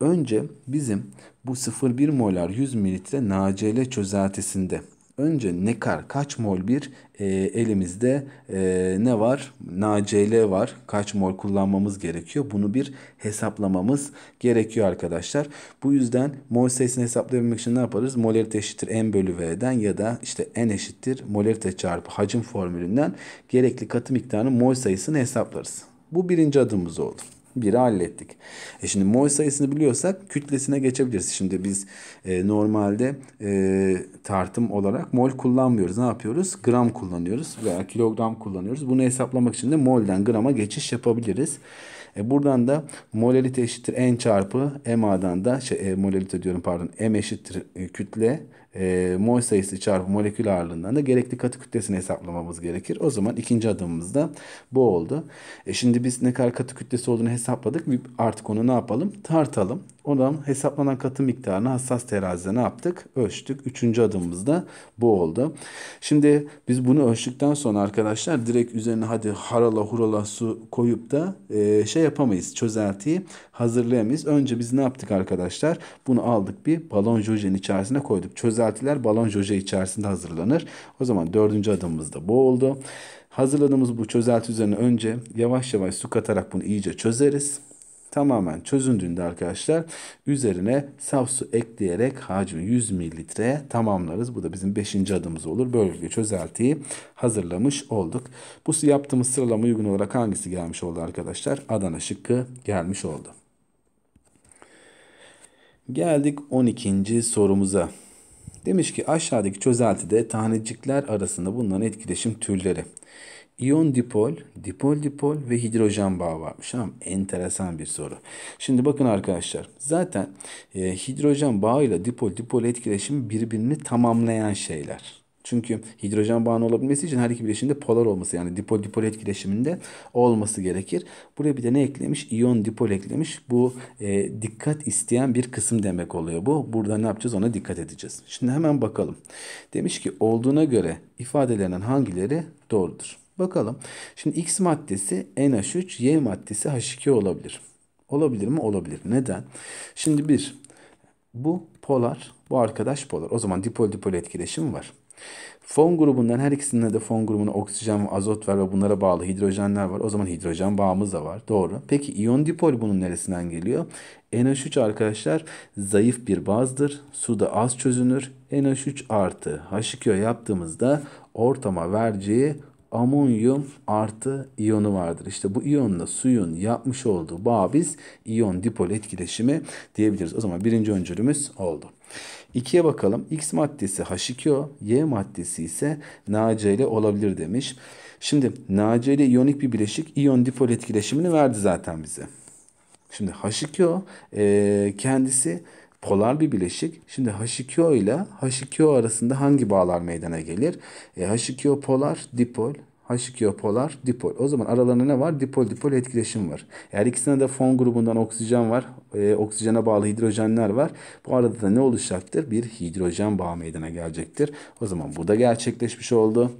önce bizim bu 0,1 molar 100 mililitre NaCl çözeltisinde önce ne kar kaç mol bir e, elimizde e, ne var? NaCl var. Kaç mol kullanmamız gerekiyor? Bunu bir hesaplamamız gerekiyor arkadaşlar. Bu yüzden mol sayısını hesaplayabilmek için ne yaparız? Molarite eşittir n bölü v'den ya da işte n eşittir molarite çarpı hacim formülünden gerekli katı miktarının mol sayısını hesaplarız. Bu birinci adımımız oldu. Biri hallettik. E şimdi mol sayısını biliyorsak kütlesine geçebiliriz. Şimdi biz e, normalde e, tartım olarak mol kullanmıyoruz. Ne yapıyoruz? Gram kullanıyoruz veya kilogram kullanıyoruz. Bunu hesaplamak için de molden grama geçiş yapabiliriz. E buradan da molalite eşittir n çarpı MA'dan da şey, e, molalite diyorum pardon M eşittir e, kütle e, mol sayısı çarpı molekül ağırlığından da gerekli katı kütlesini hesaplamamız gerekir. O zaman ikinci adımımız da bu oldu. E şimdi biz ne kadar katı kütlesi olduğunu hesapladık. Artık onu ne yapalım? Tartalım. Ondan hesaplanan katı miktarını hassas terazide ne yaptık? Ölçtük. Üçüncü adımımız da bu oldu. Şimdi biz bunu ölçtükten sonra arkadaşlar direkt üzerine hadi harala hurala su koyup da e, şey yapamayız. Çözeltiyi hazırlayamayız. Önce biz ne yaptık arkadaşlar? Bunu aldık bir balon jojen içerisine koyduk. Çözelti yükseltiler balon joje içerisinde hazırlanır. O zaman dördüncü adımımız da bu oldu. Hazırladığımız bu çözelti üzerine önce yavaş yavaş su katarak bunu iyice çözeriz. Tamamen çözündüğünde arkadaşlar üzerine saf su ekleyerek hacmi 100 mililitreye tamamlarız. Bu da bizim 5. adımımız olur. Böylelikle çözeltiyi hazırlamış olduk. Bu su yaptığımız sıralama uygun olarak hangisi gelmiş oldu arkadaşlar? Adana şıkkı gelmiş oldu. Geldik 12. sorumuza. Demiş ki aşağıdaki çözeltide tanecikler arasında bulunan etkileşim türleri. İyon dipol, dipol dipol ve hidrojen bağı varmış. Tamam enteresan bir soru. Şimdi bakın arkadaşlar zaten e, hidrojen bağıyla dipol dipol etkileşim birbirini tamamlayan şeyler. Çünkü hidrojen bağını olabilmesi için her iki bileşimde polar olması yani dipol dipol etkileşiminde olması gerekir. Buraya bir de ne eklemiş? İyon dipol eklemiş. Bu e, dikkat isteyen bir kısım demek oluyor bu. Burada ne yapacağız ona dikkat edeceğiz. Şimdi hemen bakalım. Demiş ki olduğuna göre ifadelerinden hangileri doğrudur? Bakalım. Şimdi X maddesi NH3, Y maddesi H2 olabilir. Olabilir mi? Olabilir. Neden? Şimdi bir, bu polar, bu arkadaş polar. O zaman dipol dipol etkileşim var. Fon grubundan her ikisinde de fon grubuna oksijen ve azot var ve bunlara bağlı hidrojenler var. O zaman hidrojen bağımız da var. Doğru. Peki iyon dipol bunun neresinden geliyor? NH3 arkadaşlar zayıf bir bazdır. Suda az çözünür. NH3 artı H2O yaptığımızda ortama vereceği amonyum artı iyonu vardır. İşte bu iyonla suyun yapmış olduğu bağ biz iyon dipol etkileşimi diyebiliriz. O zaman birinci öncülümüz oldu. 2'ye bakalım. X maddesi H2O, Y maddesi ise ile olabilir demiş. Şimdi ile iyonik bir bileşik iyon dipol etkileşimini verdi zaten bize. Şimdi H2O e, kendisi polar bir bileşik. Şimdi H2O ile H2O arasında hangi bağlar meydana gelir? E, H2O polar, dipol, H2O polar dipol. O zaman aralarında ne var? Dipol dipol etkileşim var. Eğer ikisinde de fon grubundan oksijen var. E, oksijene bağlı hidrojenler var. Bu arada da ne oluşacaktır? Bir hidrojen bağı meydana gelecektir. O zaman bu da gerçekleşmiş oldu.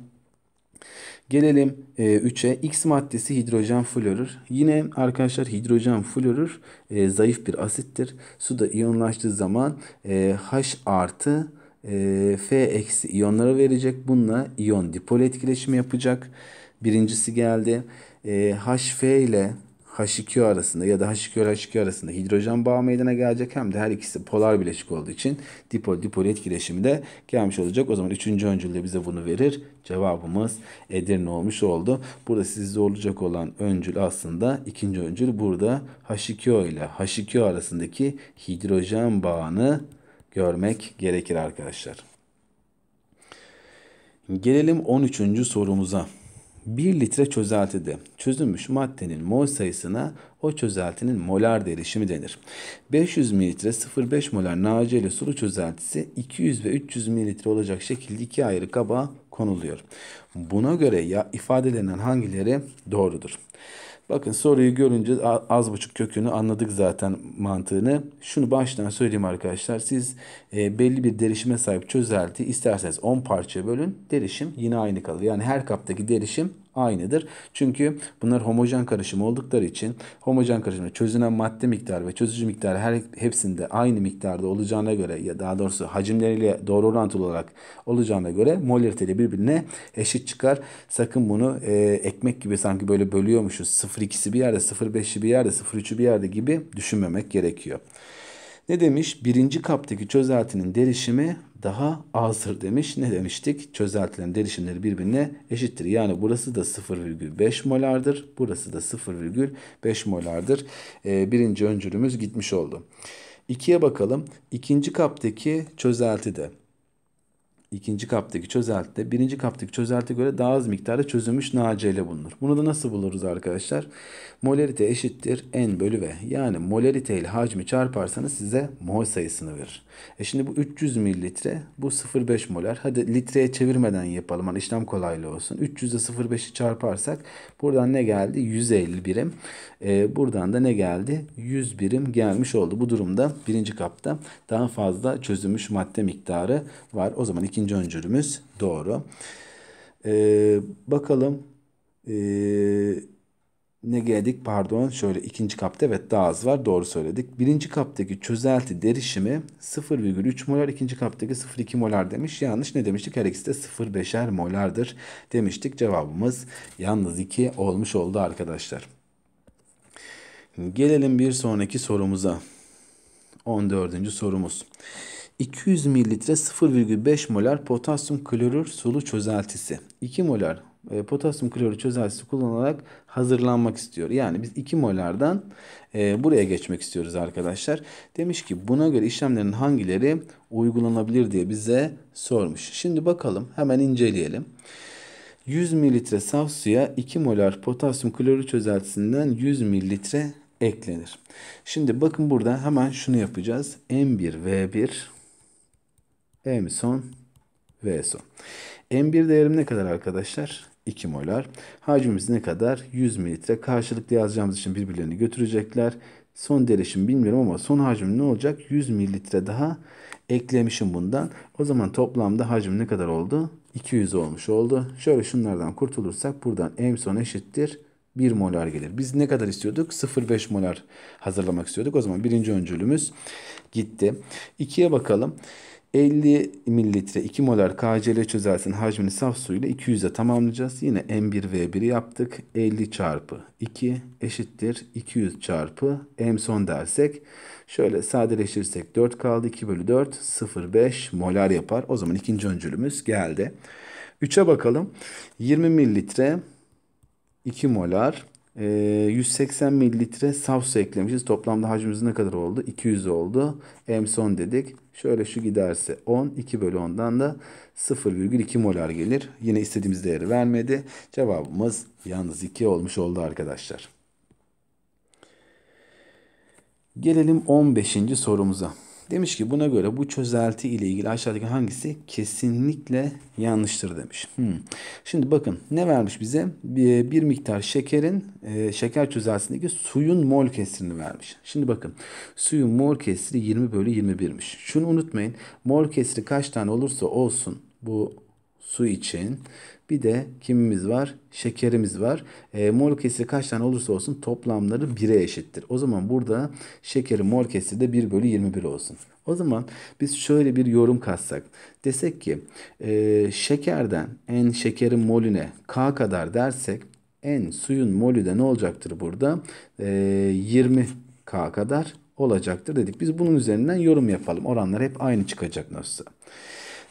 Gelelim 3'e. X maddesi hidrojen florür. Yine arkadaşlar hidrojen florür e, zayıf bir asittir. Suda iyonlaştığı zaman e, H artı ee, F eksi iyonları verecek. Bununla iyon dipol etkileşimi yapacak. Birincisi geldi. E, ee, HF ile h 2 arasında ya da h 2 ile H2 arasında hidrojen bağı meydana gelecek. Hem de her ikisi polar bileşik olduğu için dipol dipol etkileşimi de gelmiş olacak. O zaman üçüncü öncül de bize bunu verir. Cevabımız Edirne olmuş oldu. Burada sizi zorlayacak olan öncül aslında ikinci öncül burada H2O ile h 2 arasındaki hidrojen bağını görmek gerekir arkadaşlar. Gelelim 13. sorumuza. 1 litre çözeltide çözülmüş maddenin mol sayısına o çözeltinin molar derişimi denir. 500 mililitre 0,5 molar naceli sulu çözeltisi 200 ve 300 mililitre olacak şekilde iki ayrı kaba konuluyor. Buna göre ya ifadelerinden hangileri doğrudur? Bakın soruyu görünce az buçuk kökünü anladık zaten mantığını. Şunu baştan söyleyeyim arkadaşlar. Siz e, belli bir derişime sahip çözelti isterseniz 10 parçaya bölün. Derişim yine aynı kalır. Yani her kaptaki derişim aynıdır. Çünkü bunlar homojen karışım oldukları için homojen karışımda çözünen madde miktarı ve çözücü miktarı her hepsinde aynı miktarda olacağına göre ya daha doğrusu hacimleriyle doğru orantılı olarak olacağına göre mol birbirine eşit çıkar. Sakın bunu e, ekmek gibi sanki böyle bölüyormuşuz. 0.2'si bir yerde, 0.5'i bir yerde, 0.3'ü bir yerde gibi düşünmemek gerekiyor. Ne demiş? Birinci kaptaki çözeltinin derişimi daha azdır demiş. Ne demiştik? Çözeltilerin derişimleri birbirine eşittir. Yani burası da 0,5 molardır. Burası da 0,5 molardır. Ee, birinci öncülümüz gitmiş oldu. İkiye bakalım. İkinci kaptaki çözelti de ikinci kaptaki çözeltide birinci kaptaki çözelti göre daha az miktarda çözülmüş NaCl bulunur. Bunu da nasıl buluruz arkadaşlar? Molarite eşittir N bölü V. Yani molarite ile hacmi çarparsanız size mol sayısını verir. E şimdi bu 300 mililitre bu 0,5 molar. Hadi litreye çevirmeden yapalım. Hani işlem kolaylı olsun. 300 ile 0,5'i çarparsak buradan ne geldi? 150 birim. E, buradan da ne geldi? 100 birim gelmiş oldu. Bu durumda birinci kapta daha fazla çözülmüş madde miktarı var. O zaman ikinci İkinci öncülümüz doğru. Ee, bakalım ee, ne geldik pardon şöyle ikinci kapta evet daha az var doğru söyledik. Birinci kaptaki çözelti derişimi 0,3 molar ikinci kaptaki 0,2 molar demiş. Yanlış ne demiştik her ikisi de 0,5'er molardır demiştik. Cevabımız yalnız 2 olmuş oldu arkadaşlar. Gelelim bir sonraki sorumuza. 14. sorumuz. 200 mililitre 0,5 molar potasyum klorür sulu çözeltisi. 2 molar e, potasyum klorür çözeltisi kullanarak hazırlanmak istiyor. Yani biz 2 molardan e, buraya geçmek istiyoruz arkadaşlar. Demiş ki buna göre işlemlerin hangileri uygulanabilir diye bize sormuş. Şimdi bakalım hemen inceleyelim. 100 mililitre saf suya 2 molar potasyum klorür çözeltisinden 100 mililitre eklenir. Şimdi bakın burada hemen şunu yapacağız. M1V1 e mi son? V son. M1 değerim ne kadar arkadaşlar? 2 molar. Hacmimiz ne kadar? 100 mililitre. Karşılıklı yazacağımız için birbirlerini götürecekler. Son derişim bilmiyorum ama son hacim ne olacak? 100 mililitre daha eklemişim bundan. O zaman toplamda hacim ne kadar oldu? 200 olmuş oldu. Şöyle şunlardan kurtulursak buradan M son eşittir 1 molar gelir. Biz ne kadar istiyorduk? 0,5 molar hazırlamak istiyorduk. O zaman birinci öncülümüz gitti. 2'ye bakalım. 50 mililitre 2 molar KCl çözelsin hacmini saf suyla 200'e tamamlayacağız. Yine M1V1'i yaptık. 50 çarpı 2 eşittir 200 çarpı M son dersek. Şöyle sadeleştirirsek 4 kaldı. 2 bölü 4 0,5 molar yapar. O zaman ikinci öncülümüz geldi. 3'e bakalım. 20 mililitre 2 molar 180 ee, mililitre saf su eklemişiz. Toplamda hacmimiz ne kadar oldu? 200 oldu. M son dedik. Şöyle şu giderse 10. 2 bölü 10'dan da 0,2 molar gelir. Yine istediğimiz değeri vermedi. Cevabımız yalnız 2 olmuş oldu arkadaşlar. Gelelim 15. sorumuza. Demiş ki buna göre bu çözelti ile ilgili aşağıdaki hangisi kesinlikle yanlıştır demiş. Hmm. Şimdi bakın ne vermiş bize? Bir, bir miktar şekerin e, şeker çözeltisindeki suyun mol kesrini vermiş. Şimdi bakın suyun mol kesri 20 bölü 21'miş. Şunu unutmayın mol kesri kaç tane olursa olsun bu su için bir de kimimiz var? Şekerimiz var. E, mol kesiri kaç tane olursa olsun toplamları 1'e eşittir. O zaman burada şekerin mol kesiri de 1 bölü 21 olsun. O zaman biz şöyle bir yorum katsak. Desek ki e, şekerden en şekerin molüne K kadar dersek en suyun molü de ne olacaktır burada? E, 20K kadar olacaktır dedik. Biz bunun üzerinden yorum yapalım. Oranlar hep aynı çıkacak nasılsa.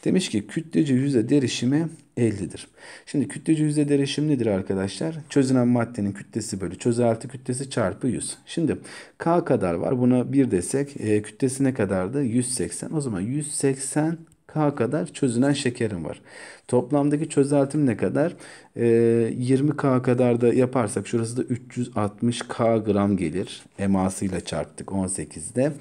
Demiş ki kütlece yüze derişimi 50'dir. Şimdi kütlece yüzde derişim nedir arkadaşlar? Çözünen maddenin kütlesi bölü çözelti kütlesi çarpı 100. Şimdi K kadar var. Buna 1 desek e, kütlesi ne kadardı? 180. O zaman 180 K kadar çözünen şekerim var. Toplamdaki çözeltim ne kadar? E, ee, 20K kadar da yaparsak şurası da 360K gram gelir. Emasıyla çarptık 18'de.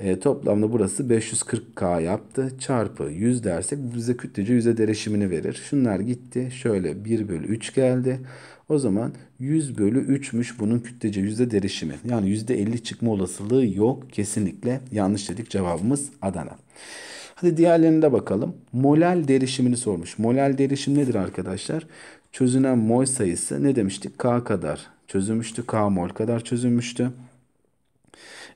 E, ee, toplamda burası 540K yaptı. Çarpı 100 dersek bize kütlece yüze dereşimini verir. Şunlar gitti. Şöyle 1 bölü 3 geldi. O zaman 100 bölü 3'müş bunun kütlece yüzde derişimi. Yani yüzde %50 çıkma olasılığı yok. Kesinlikle yanlış dedik cevabımız Adana. Hadi diğerlerine bakalım. Molal derişimini sormuş. Molal derişim nedir arkadaşlar? Çözünen mol sayısı ne demiştik? K kadar çözülmüştü. K mol kadar çözülmüştü.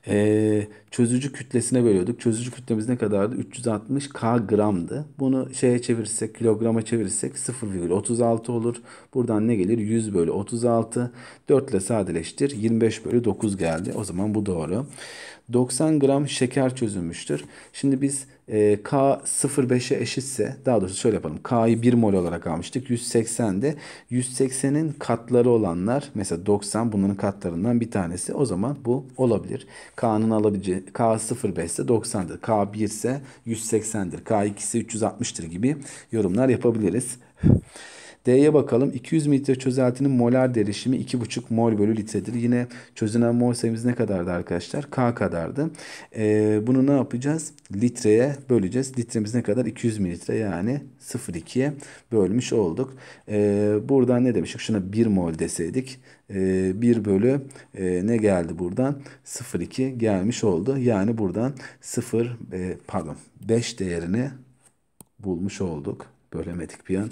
Ee, çözücü kütlesine bölüyorduk. Çözücü kütlemiz ne kadardı? 360 K gramdı. Bunu şeye çevirirsek, kilograma çevirirsek 0,36 olur. Buradan ne gelir? 100 bölü 36. 4 ile sadeleştir. 25 bölü 9 geldi. O zaman bu doğru. 90 gram şeker çözülmüştür. Şimdi biz e, K 0,5'e eşitse daha doğrusu şöyle yapalım. K'yı 1 mol olarak almıştık. 180'de 180'in katları olanlar mesela 90 bunların katlarından bir tanesi. O zaman bu olabilir. K'nın alabileceği K 0,5 ise 90'dır. K 1 ise 180'dir. K 2 ise 360'tır gibi yorumlar yapabiliriz. D'ye bakalım. 200 litre çözeltinin molar derişimi 2,5 mol bölü litredir. Yine çözünen mol sayımız ne kadardı arkadaşlar? K kadardı. Ee, bunu ne yapacağız? Litreye böleceğiz. Litremiz ne kadar? 200 mililitre yani 0,2'ye bölmüş olduk. Ee, buradan ne demiştik? Şuna 1 mol deseydik. 1 ee, bölü ee, ne geldi buradan? 0,2 gelmiş oldu. Yani buradan 0 e, ee, pardon 5 değerini bulmuş olduk. Bölemedik bir an.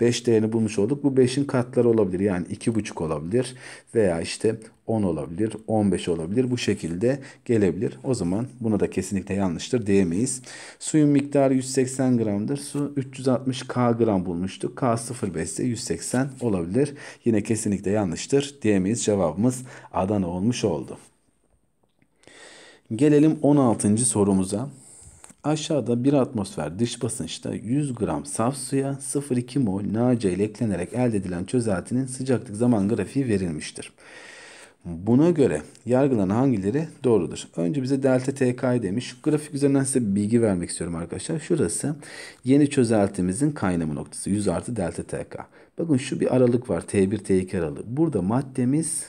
5 değerini bulmuş olduk. Bu 5'in katları olabilir. Yani 2,5 olabilir veya işte 10 olabilir, 15 olabilir. Bu şekilde gelebilir. O zaman buna da kesinlikle yanlıştır diyemeyiz. Suyun miktarı 180 gramdır. Su 360 K gram bulmuştuk. K 0,5 ise 180 olabilir. Yine kesinlikle yanlıştır diyemeyiz. Cevabımız Adana olmuş oldu. Gelelim 16. sorumuza. Aşağıda bir atmosfer dış basınçta 100 gram saf suya 0,2 mol NaCl ile eklenerek elde edilen çözeltinin sıcaklık zaman grafiği verilmiştir. Buna göre yargılanan hangileri doğrudur? Önce bize delta Tk demiş. Şu grafik üzerinden size bilgi vermek istiyorum arkadaşlar. Şurası yeni çözeltimizin kaynama noktası. 100 artı delta TK. Bakın şu bir aralık var. T1, T2 aralığı. Burada maddemiz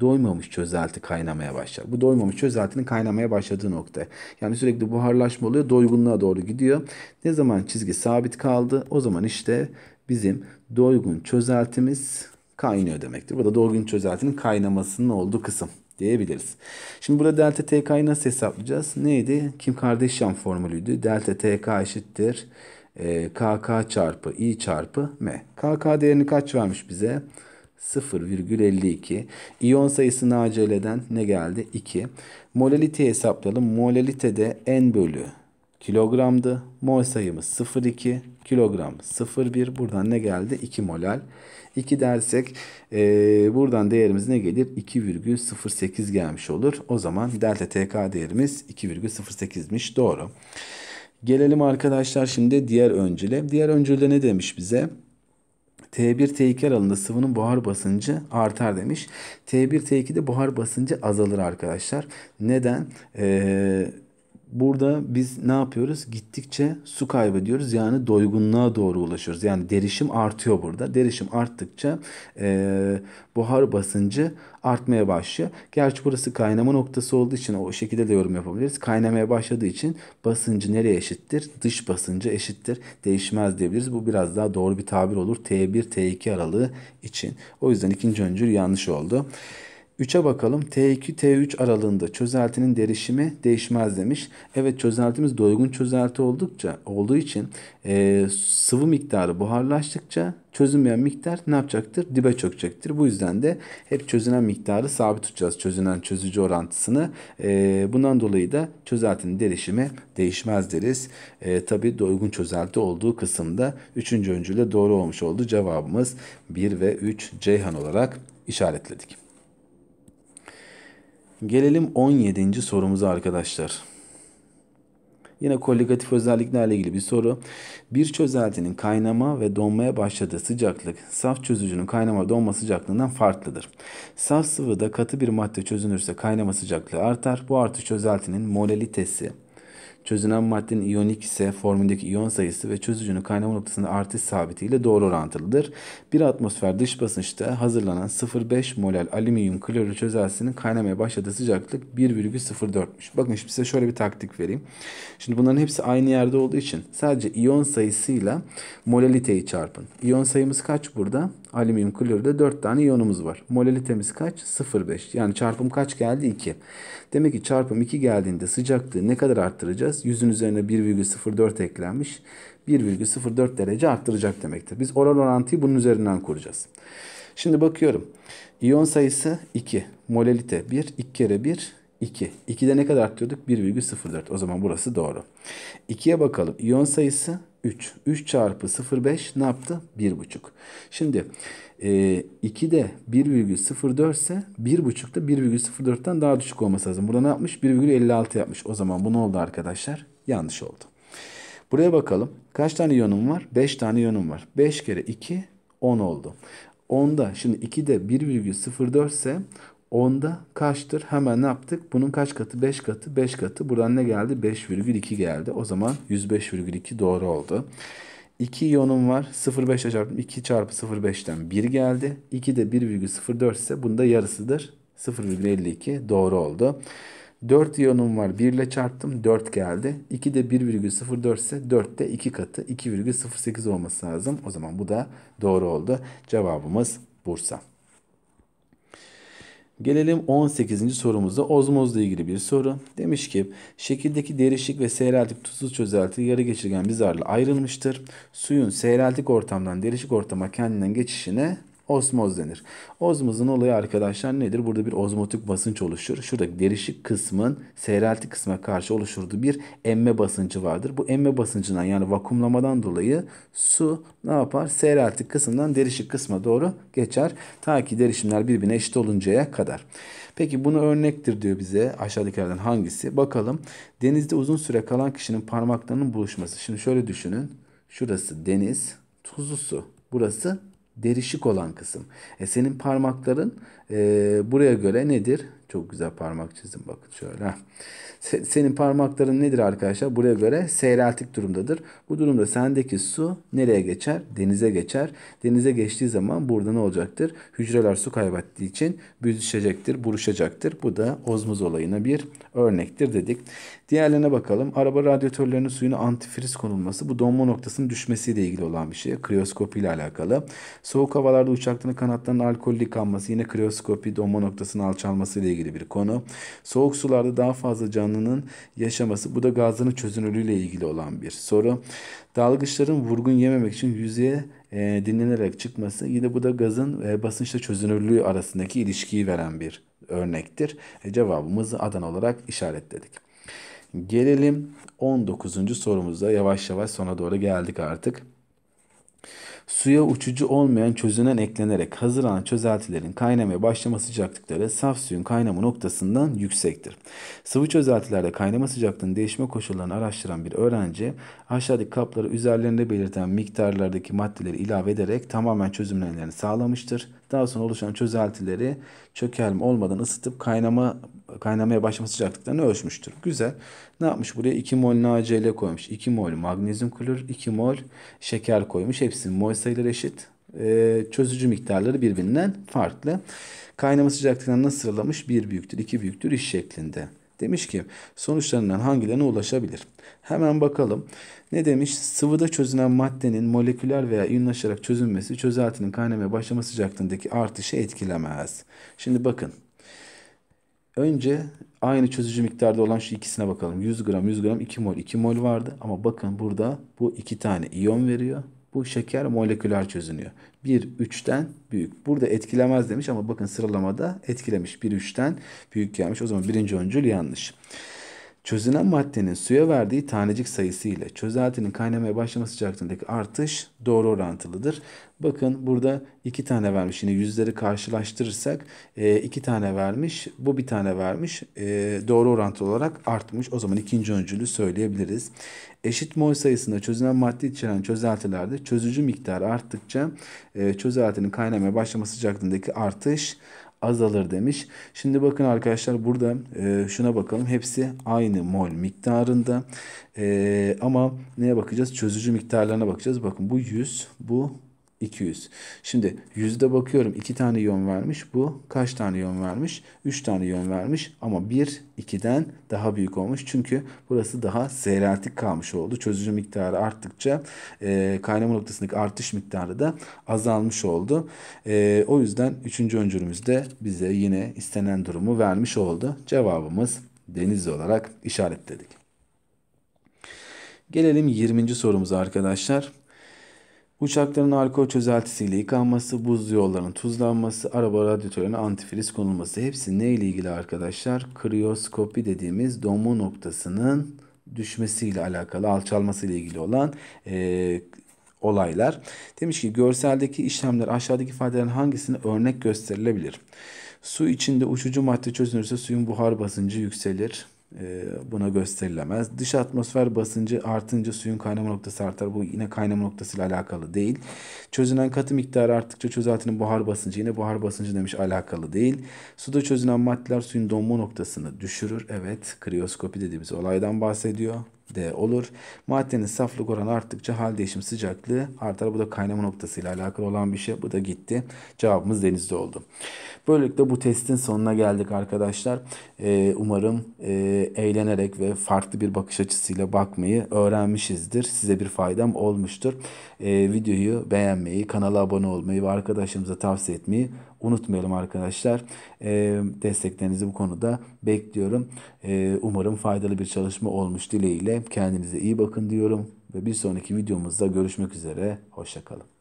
doymamış çözelti kaynamaya başlar. Bu doymamış çözeltinin kaynamaya başladığı nokta. Yani sürekli buharlaşma oluyor, doygunluğa doğru gidiyor. Ne zaman çizgi sabit kaldı? O zaman işte bizim doygun çözeltimiz kaynıyor demektir. Bu da doygun çözeltinin kaynamasının olduğu kısım diyebiliriz. Şimdi burada delta tk'yı nasıl hesaplayacağız? Neydi? Kim Kardashian formülüydü. Delta tk eşittir e, kk çarpı i çarpı m. kk değerini kaç vermiş bize? 0,52. İyon sayısı NaCl'den ne geldi? 2. Molalite hesaplayalım. Molalite de n bölü kilogramdı. Mol sayımız 0,2. Kilogram 0,1. Buradan ne geldi? 2 molal. 2 dersek e, buradan değerimiz ne gelir? 2,08 gelmiş olur. O zaman delta TK değerimiz 2,08'miş. Doğru. Gelelim arkadaşlar şimdi diğer öncüle. Diğer öncülde ne demiş bize? T1-T2 aralığında sıvının buhar basıncı artar demiş. T1-T2'de buhar basıncı azalır arkadaşlar. Neden? Eee burada biz ne yapıyoruz? Gittikçe su kaybediyoruz. Yani doygunluğa doğru ulaşıyoruz. Yani derişim artıyor burada. Derişim arttıkça e, buhar basıncı artmaya başlıyor. Gerçi burası kaynama noktası olduğu için o şekilde de yorum yapabiliriz. Kaynamaya başladığı için basıncı nereye eşittir? Dış basıncı eşittir. Değişmez diyebiliriz. Bu biraz daha doğru bir tabir olur. T1, T2 aralığı için. O yüzden ikinci öncül yanlış oldu. 3'e bakalım. T2, T3 aralığında çözeltinin derişimi değişmez demiş. Evet çözeltimiz doygun çözelti oldukça olduğu için e, sıvı miktarı buharlaştıkça çözünmeyen miktar ne yapacaktır? Dibe çökecektir. Bu yüzden de hep çözünen miktarı sabit tutacağız. Çözünen çözücü orantısını. E, bundan dolayı da çözeltinin derişimi değişmez deriz. E, Tabi doygun çözelti olduğu kısımda 3. öncüyle doğru olmuş oldu. Cevabımız 1 ve 3 Ceyhan olarak işaretledik. Gelelim 17. sorumuza arkadaşlar. Yine koligatif özelliklerle ilgili bir soru. Bir çözeltinin kaynama ve donmaya başladığı sıcaklık saf çözücünün kaynama donma sıcaklığından farklıdır. Saf sıvıda katı bir madde çözünürse kaynama sıcaklığı artar. Bu artış çözeltinin molelitesi Çözünen maddenin iyonik ise formündeki iyon sayısı ve çözücünün kaynama noktasında artış sabitiyle doğru orantılıdır. Bir atmosfer dış basınçta hazırlanan 0,5 molal alüminyum klorür çözelsinin kaynamaya başladığı sıcaklık 1,04'müş. Bakın şimdi size şöyle bir taktik vereyim. Şimdi bunların hepsi aynı yerde olduğu için sadece iyon sayısıyla molaliteyi çarpın. İyon sayımız kaç burada? Alüminyum klorürde 4 tane iyonumuz var. Molalitemiz kaç? 0,5. Yani çarpım kaç geldi? 2. Demek ki çarpım 2 geldiğinde sıcaklığı ne kadar arttıracağız? Yüzün üzerine 1,04 eklenmiş. 1,04 derece arttıracak demektir. Biz oral orantıyı bunun üzerinden kuracağız. Şimdi bakıyorum. İyon sayısı 2. Molalite 1. 2 kere 1. 2. 2'de ne kadar arttırdık? 1,04. O zaman burası doğru. 2'ye bakalım. İyon sayısı 3. 3 çarpı 0,5 ne yaptı? 1,5. Şimdi e, 2 de 1,04 ise 1,5 da 1,04'ten daha düşük olması lazım. Burada ne yapmış? 1,56 yapmış. O zaman bu ne oldu arkadaşlar? Yanlış oldu. Buraya bakalım. Kaç tane iyonum var? 5 tane iyonum var. 5 kere 2 10 oldu. 10'da şimdi 2 de 1,04 ise 10'da kaçtır? Hemen ne yaptık? Bunun kaç katı? 5 katı. 5 katı. Buradan ne geldi? 5,2 geldi. O zaman 105,2 doğru oldu. 2 iyonum var. 0.5 çarptım. 2 çarpı 0,5'ten 1 geldi. 2 de 1,04 ise bunda yarısıdır. 0,52 doğru oldu. 4 iyonum var. 1 ile çarptım. 4 geldi. 2 de 1,04 ise 4 de 2 katı. 2,08 olması lazım. O zaman bu da doğru oldu. Cevabımız Bursa. Gelelim 18. sorumuza. Ozmozla ilgili bir soru. Demiş ki şekildeki derişik ve seyreltik tuzsuz çözelti yarı geçirgen bir zarla ayrılmıştır. Suyun seyreltik ortamdan derişik ortama kendinden geçişine osmoz denir. Osmozun olayı arkadaşlar nedir? Burada bir ozmotik basınç oluşur. Şuradaki derişik kısmın seyrelti kısma karşı oluşturduğu bir emme basıncı vardır. Bu emme basıncından yani vakumlamadan dolayı su ne yapar? Seyrelti kısımdan derişik kısma doğru geçer. Ta ki derişimler birbirine eşit oluncaya kadar. Peki bunu örnektir diyor bize aşağıdakilerden hangisi? Bakalım denizde uzun süre kalan kişinin parmaklarının buluşması. Şimdi şöyle düşünün. Şurası deniz, tuzlu su. Burası derişik olan kısım. E senin parmakların e, buraya göre nedir? Çok güzel parmak çizdim bakın şöyle. senin parmakların nedir arkadaşlar? Buraya göre seyreltik durumdadır. Bu durumda sendeki su nereye geçer? Denize geçer. Denize geçtiği zaman burada ne olacaktır? Hücreler su kaybettiği için büzüşecektir, buruşacaktır. Bu da ozmoz olayına bir örnektir dedik. Diğerlerine bakalım. Araba radyatörlerinin suyuna antifriz konulması bu donma noktasının düşmesiyle ilgili olan bir şey. Kriyoskopi ile alakalı. Soğuk havalarda uçakların kanatlarının alkol yıkanması yine kriyoskopi donma noktasının alçalması ile ilgili ilgili bir konu. Soğuk sularda daha fazla canlının yaşaması bu da gazların çözünürlüğüyle ilgili olan bir soru. Dalgıçların vurgun yememek için yüzeye e, dinlenerek çıkması yine bu da gazın e, basınçla çözünürlüğü arasındaki ilişkiyi veren bir örnektir. E, cevabımızı Adana olarak işaretledik. Gelelim 19. sorumuza yavaş yavaş sona doğru geldik artık. Suya uçucu olmayan çözünen eklenerek hazırlanan çözeltilerin kaynamaya başlama sıcaklıkları saf suyun kaynama noktasından yüksektir. Sıvı çözeltilerde kaynama sıcaklığının değişme koşullarını araştıran bir öğrenci aşağıdaki kapları üzerlerinde belirten miktarlardaki maddeleri ilave ederek tamamen çözümlenmelerini sağlamıştır. Daha sonra oluşan çözeltileri çökelme olmadan ısıtıp kaynama kaynamaya başlaması sıcaklıklarını ölçmüştür. Güzel. Ne yapmış? Buraya 2 mol NaCl koymuş. 2 mol magnezyum klor, 2 mol şeker koymuş. Hepsinin mol sayıları eşit. Ee, çözücü miktarları birbirinden farklı. Kaynama sıcaklıklarını nasıl sıralamış? 1 büyüktür, 2 büyüktür iş şeklinde. Demiş ki sonuçlarından hangilerine ulaşabilir? Hemen bakalım. Ne demiş? Sıvıda çözünen maddenin moleküler veya iyonlaşarak çözünmesi, çözeltinin kaynamaya başlama sıcaklığındaki artışı etkilemez. Şimdi bakın Önce aynı çözücü miktarda olan şu ikisine bakalım. 100 gram 100 gram 2 mol 2 mol vardı ama bakın burada bu iki tane iyon veriyor. Bu şeker moleküler çözünüyor. 1 3'ten büyük. Burada etkilemez demiş ama bakın sıralamada etkilemiş. 1 3'ten büyük gelmiş. O zaman birinci öncül yanlış. Çözünen maddenin suya verdiği tanecik sayısı ile çözeltinin kaynamaya başlama sıcaklığındaki artış doğru orantılıdır. Bakın burada iki tane vermiş. Yine yüzleri karşılaştırırsak e, iki tane vermiş. Bu bir tane vermiş. E, doğru orantı olarak artmış. O zaman ikinci öncülü söyleyebiliriz. Eşit mol sayısında çözünen madde içeren çözeltilerde çözücü miktarı arttıkça e, çözeltinin kaynamaya başlama sıcaklığındaki artış azalır demiş. Şimdi bakın arkadaşlar burada e, şuna bakalım. Hepsi aynı mol miktarında. E, ama neye bakacağız? Çözücü miktarlarına bakacağız. Bakın bu 100, bu 200. Şimdi yüzde bakıyorum 2 tane yön vermiş. Bu kaç tane yön vermiş? 3 tane yön vermiş ama 1 2'den daha büyük olmuş. Çünkü burası daha seyreltik kalmış oldu. Çözücü miktarı arttıkça e, kaynama noktasındaki artış miktarı da azalmış oldu. E, o yüzden 3. öncülümüz de bize yine istenen durumu vermiş oldu. Cevabımız denizli olarak işaretledik. Gelelim 20. sorumuza arkadaşlar. Uçakların alkol çözeltisiyle yıkanması, buz yollarının tuzlanması, araba radyatörlerine antifriz konulması hepsi ne ile ilgili arkadaşlar? Kriyoskopi dediğimiz donma noktasının düşmesiyle alakalı, alçalması ile ilgili olan e, olaylar. Demiş ki görseldeki işlemler aşağıdaki ifadelerin hangisine örnek gösterilebilir? Su içinde uçucu madde çözünürse suyun buhar basıncı yükselir. Ee, buna gösterilemez. Dış atmosfer basıncı artınca suyun kaynama noktası artar. Bu yine kaynama noktasıyla alakalı değil. Çözünen katı miktarı arttıkça çözeltinin buhar basıncı yine buhar basıncı demiş alakalı değil. Suda çözünen maddeler suyun donma noktasını düşürür. Evet kriyoskopi dediğimiz olaydan bahsediyor de olur. Maddenin saflık oranı arttıkça hal değişim sıcaklığı artar. Bu da kaynama noktasıyla alakalı olan bir şey. Bu da gitti. Cevabımız denizde oldu. Böylelikle bu testin sonuna geldik arkadaşlar. Ee, umarım e, eğlenerek ve farklı bir bakış açısıyla bakmayı öğrenmişizdir. Size bir faydam olmuştur. Ee, videoyu beğenmeyi, kanala abone olmayı ve arkadaşlarımıza tavsiye etmeyi unutmayalım arkadaşlar. E, desteklerinizi bu konuda bekliyorum. E, umarım faydalı bir çalışma olmuş dileğiyle. Kendinize iyi bakın diyorum ve bir sonraki videomuzda görüşmek üzere. Hoşçakalın.